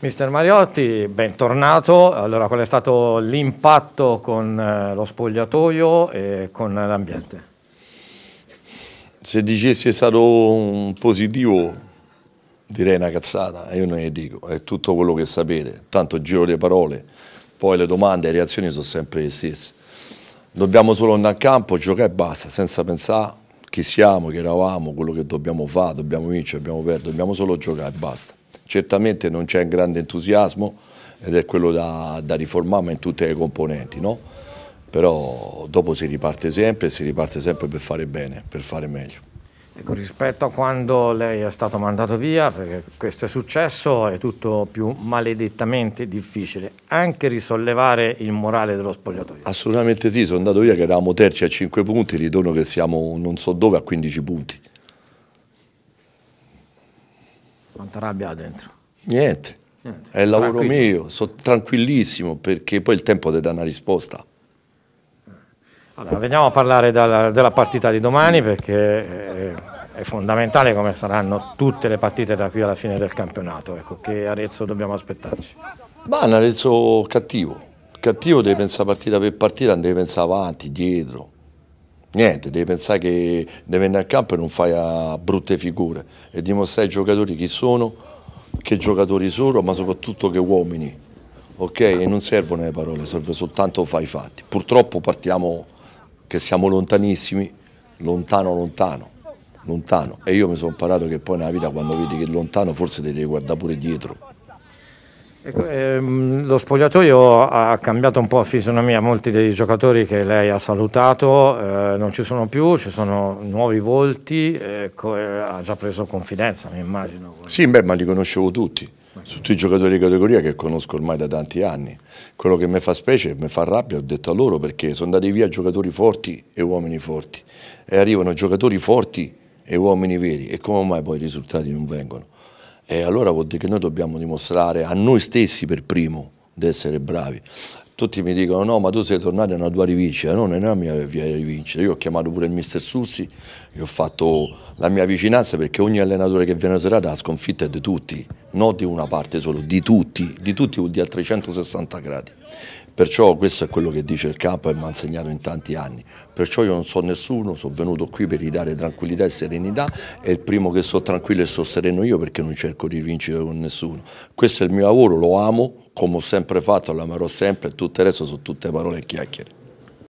Mister Mariotti, bentornato. Allora, qual è stato l'impatto con eh, lo spogliatoio e con l'ambiente? Se dicessi è stato un positivo, direi una cazzata, io non ne dico, è tutto quello che sapete, tanto giro le parole, poi le domande e le reazioni sono sempre le stesse. Dobbiamo solo andare a campo, giocare e basta, senza pensare chi siamo, chi eravamo, quello che dobbiamo fare, dobbiamo vincere, dobbiamo perdere, dobbiamo solo giocare e basta. Certamente non c'è un grande entusiasmo ed è quello da, da riformare ma in tutte le componenti, no? però dopo si riparte sempre e si riparte sempre per fare bene, per fare meglio. Ecco, rispetto a quando lei è stato mandato via, perché questo è successo, è tutto più maledettamente difficile, anche risollevare il morale dello spogliatoio. Assolutamente sì, sono andato via che eravamo terzi a 5 punti, ritorno che siamo non so dove a 15 punti. questa rabbia dentro? Niente, Niente. è il lavoro mio, sono tranquillissimo perché poi il tempo ti dà una risposta. Allora, veniamo a parlare dalla, della partita di domani perché è, è, fondamentale come saranno tutte le partite da qui alla fine del campionato, ecco, che Arezzo dobbiamo aspettarci. Ma è un Arezzo cattivo, cattivo deve pensare partita per partita, deve pensare avanti, dietro, Niente, devi pensare che devi andare al campo e non fai brutte figure e dimostrare ai giocatori chi sono, che giocatori sono, ma soprattutto che uomini. Ok? E non servono le parole, serve soltanto fare i fatti. Purtroppo partiamo che siamo lontanissimi, lontano, lontano, lontano. E io mi sono imparato che poi nella vita quando vedi che è lontano forse ti devi guardare pure dietro. Ecco, ehm, lo spogliatoio ha cambiato un po' la fisionomia, molti dei giocatori che lei ha salutato eh, non ci sono più, ci sono nuovi volti, ecco, eh, ha già preso confidenza, mi immagino. Sì, beh, ma li conoscevo tutti, tutti i giocatori di categoria che conosco ormai da tanti anni. Quello che mi fa specie, mi fa rabbia, ho detto a loro perché sono andati via giocatori forti e uomini forti e arrivano giocatori forti e uomini veri e come mai poi i risultati non vengono? E allora vuol dire che noi dobbiamo dimostrare a noi stessi per primo di essere bravi. Tutti mi dicono no ma tu sei tornato a una tua rivincita, no non è la mia rivincita, io ho chiamato pure il mister Sussi, io ho fatto la mia vicinanza perché ogni allenatore che viene a serata la sconfitta è di tutti, non di una parte solo, di tutti, di tutti vuol dire a 360 gradi. Perciò questo è quello che dice il campo e mi ha insegnato in tanti anni. Perciò io non so nessuno, sono venuto qui per ridare tranquillità e serenità e il primo che sto tranquillo e sono sereno io perché non cerco di vincere con nessuno. Questo è il mio lavoro, lo amo, come ho sempre fatto, lo amerò sempre e tutto il resto sono tutte parole e chiacchiere.